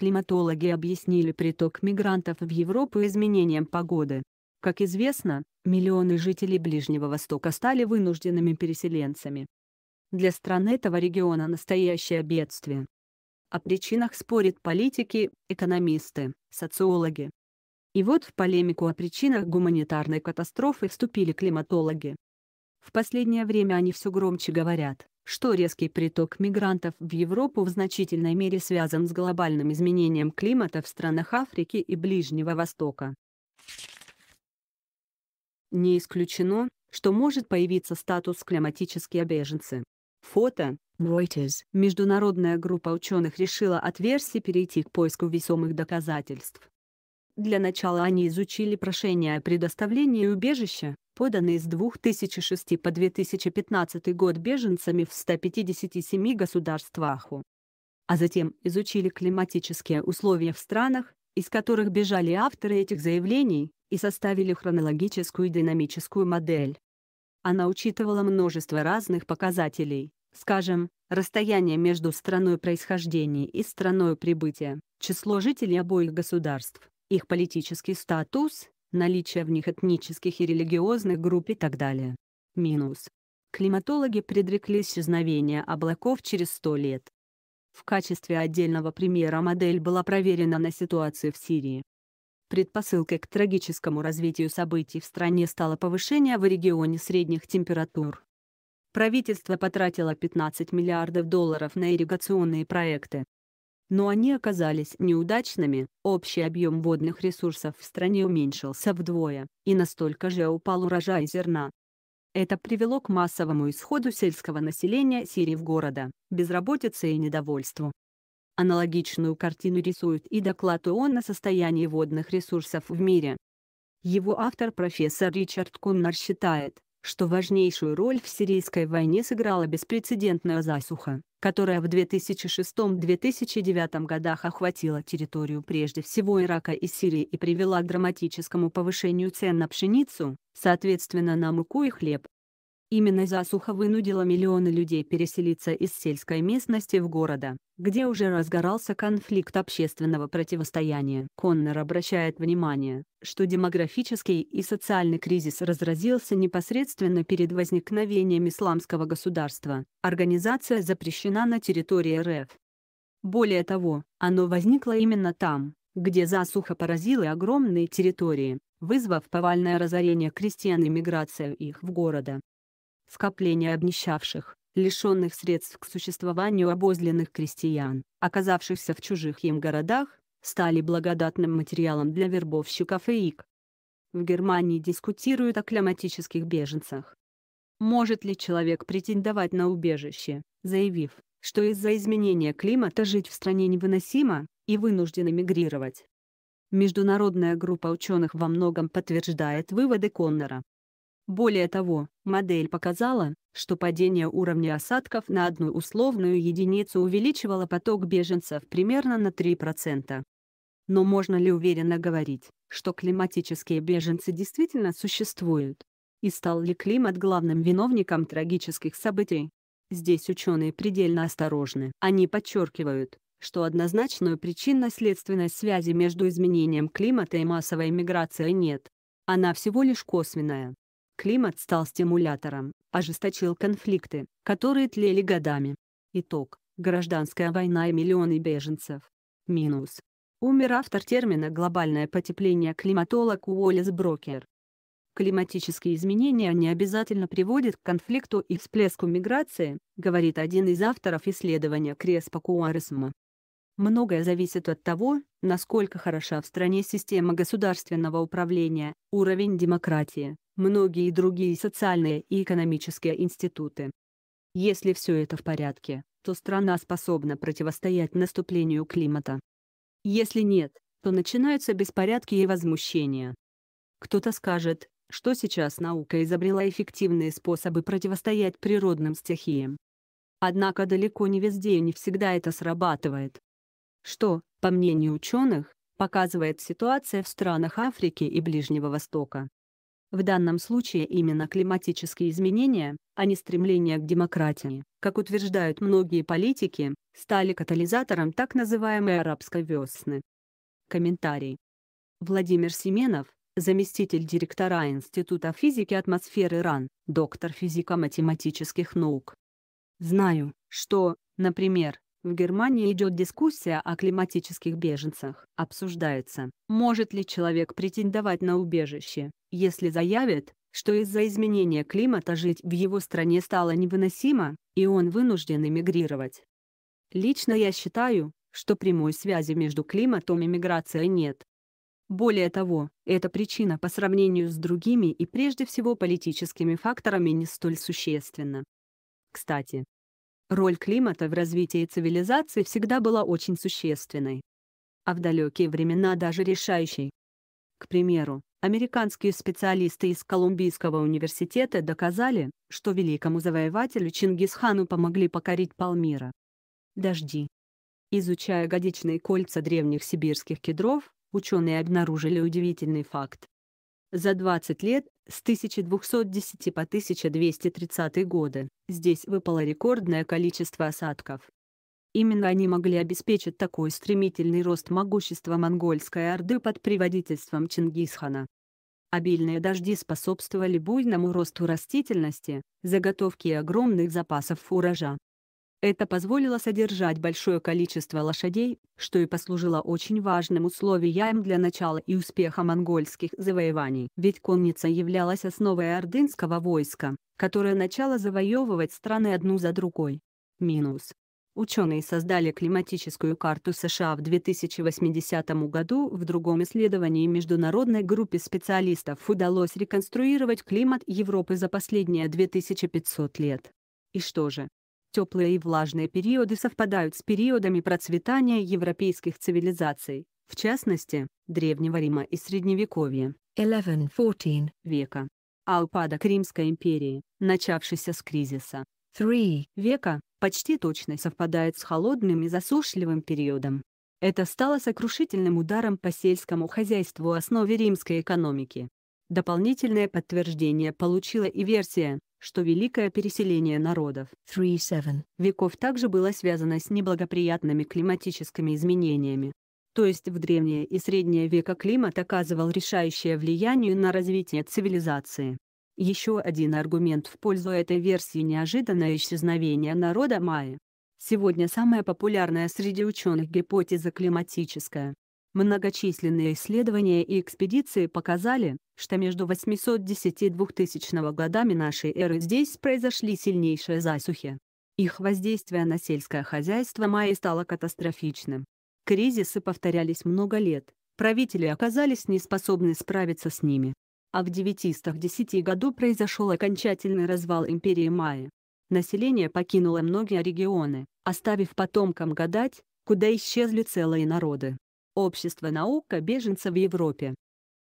Климатологи объяснили приток мигрантов в Европу изменением погоды. Как известно, миллионы жителей Ближнего Востока стали вынужденными переселенцами. Для стран этого региона настоящее бедствие. О причинах спорят политики, экономисты, социологи. И вот в полемику о причинах гуманитарной катастрофы вступили климатологи. В последнее время они все громче говорят, что резкий приток мигрантов в Европу в значительной мере связан с глобальным изменением климата в странах Африки и Ближнего Востока. Не исключено, что может появиться статус климатические беженцы. Фото. Reuters. Международная группа ученых решила от версии перейти к поиску весомых доказательств. Для начала они изучили прошение о предоставлении убежища, поданы с 2006 по 2015 год беженцами в 157 государствах, а затем изучили климатические условия в странах, из которых бежали авторы этих заявлений, и составили хронологическую и динамическую модель. Она учитывала множество разных показателей, скажем, расстояние между страной происхождения и страной прибытия, число жителей обоих государств, их политический статус, наличие в них этнических и религиозных групп и так далее. Минус. Климатологи предрекли исчезновение облаков через 100 лет. В качестве отдельного примера модель была проверена на ситуации в Сирии. Предпосылкой к трагическому развитию событий в стране стало повышение в регионе средних температур. Правительство потратило 15 миллиардов долларов на ирригационные проекты, но они оказались неудачными, общий объем водных ресурсов в стране уменьшился вдвое, и настолько же упал урожай зерна. Это привело к массовому исходу сельского населения Сирии в города, безработице и недовольству. Аналогичную картину рисует и доклад ООН о состоянии водных ресурсов в мире. Его автор профессор Ричард Куннар считает, что важнейшую роль в сирийской войне сыграла беспрецедентная засуха, которая в 2006-2009 годах охватила территорию прежде всего Ирака и Сирии и привела к драматическому повышению цен на пшеницу, соответственно на муку и хлеб, Именно засуха вынудила миллионы людей переселиться из сельской местности в города, где уже разгорался конфликт общественного противостояния. Коннор обращает внимание, что демографический и социальный кризис разразился непосредственно перед возникновением исламского государства. Организация запрещена на территории РФ. Более того, оно возникло именно там, где засуха поразила огромные территории, вызвав повальное разорение крестьян и миграцию их в города скопление обнищавших, лишенных средств к существованию обозленных крестьян, оказавшихся в чужих им городах, стали благодатным материалом для вербовщиков и ИК. В Германии дискутируют о климатических беженцах. Может ли человек претендовать на убежище, заявив, что из-за изменения климата жить в стране невыносимо, и вынужден эмигрировать? Международная группа ученых во многом подтверждает выводы Коннора. Более того, модель показала, что падение уровня осадков на одну условную единицу увеличивало поток беженцев примерно на 3%. Но можно ли уверенно говорить, что климатические беженцы действительно существуют? И стал ли климат главным виновником трагических событий? Здесь ученые предельно осторожны. Они подчеркивают, что однозначную причинно-следственной связи между изменением климата и массовой миграцией нет. Она всего лишь косвенная. Климат стал стимулятором, ожесточил конфликты, которые тлели годами. Итог – гражданская война и миллионы беженцев. Минус. Умер автор термина «глобальное потепление» климатолог Уоллес Брокер. Климатические изменения не обязательно приводят к конфликту и всплеску миграции, говорит один из авторов исследования Креспа Куаресма. Многое зависит от того, насколько хороша в стране система государственного управления, уровень демократии, многие другие социальные и экономические институты. Если все это в порядке, то страна способна противостоять наступлению климата. Если нет, то начинаются беспорядки и возмущения. Кто-то скажет, что сейчас наука изобрела эффективные способы противостоять природным стихиям. Однако далеко не везде и не всегда это срабатывает что, по мнению ученых, показывает ситуация в странах Африки и Ближнего Востока. В данном случае именно климатические изменения, а не стремление к демократии, как утверждают многие политики, стали катализатором так называемой арабской весны. Комментарий. Владимир Семенов, заместитель директора Института физики атмосферы РАН, доктор физико-математических наук. Знаю, что, например, в Германии идет дискуссия о климатических беженцах. Обсуждается, может ли человек претендовать на убежище, если заявит, что из-за изменения климата жить в его стране стало невыносимо, и он вынужден эмигрировать. Лично я считаю, что прямой связи между климатом и миграцией нет. Более того, эта причина по сравнению с другими и прежде всего политическими факторами не столь существенна. Кстати, Роль климата в развитии цивилизации всегда была очень существенной. А в далекие времена даже решающей. К примеру, американские специалисты из Колумбийского университета доказали, что великому завоевателю Чингисхану помогли покорить Палмира. Дожди. Изучая годичные кольца древних сибирских кедров, ученые обнаружили удивительный факт за 20 лет с 1210 по 1230 годы. Здесь выпало рекордное количество осадков. Именно они могли обеспечить такой стремительный рост могущества монгольской орды под предводительством Чингисхана. Обильные дожди способствовали буйному росту растительности, заготовке огромных запасов урожая. Это позволило содержать большое количество лошадей, что и послужило очень важным условием для начала и успеха монгольских завоеваний. Ведь конница являлась основой ордынского войска, которое начало завоевывать страны одну за другой. Минус. Ученые создали климатическую карту США в 2080 году. В другом исследовании международной группе специалистов удалось реконструировать климат Европы за последние 2500 лет. И что же? Теплые и влажные периоды совпадают с периодами процветания европейских цивилизаций, в частности, Древнего Рима и Средневековья 11-14 века, а упадок Римской империи, начавшийся с кризиса 3 века, почти точно совпадает с холодным и засушливым периодом. Это стало сокрушительным ударом по сельскому хозяйству основе римской экономики. Дополнительное подтверждение получила и версия, что великое переселение народов 3 веков также было связано с неблагоприятными климатическими изменениями. То есть в древние и средние века климат оказывал решающее влияние на развитие цивилизации. Еще один аргумент в пользу этой версии – неожиданное исчезновение народа майя. Сегодня самая популярная среди ученых гипотеза климатическая. Многочисленные исследования и экспедиции показали, что между 810 и 2000 годами нашей эры здесь произошли сильнейшие засухи. Их воздействие на сельское хозяйство Майи стало катастрофичным. Кризисы повторялись много лет, правители оказались неспособны справиться с ними. А в 910 году произошел окончательный развал империи Майя. Население покинуло многие регионы, оставив потомкам гадать, куда исчезли целые народы. Общество наука беженца в Европе.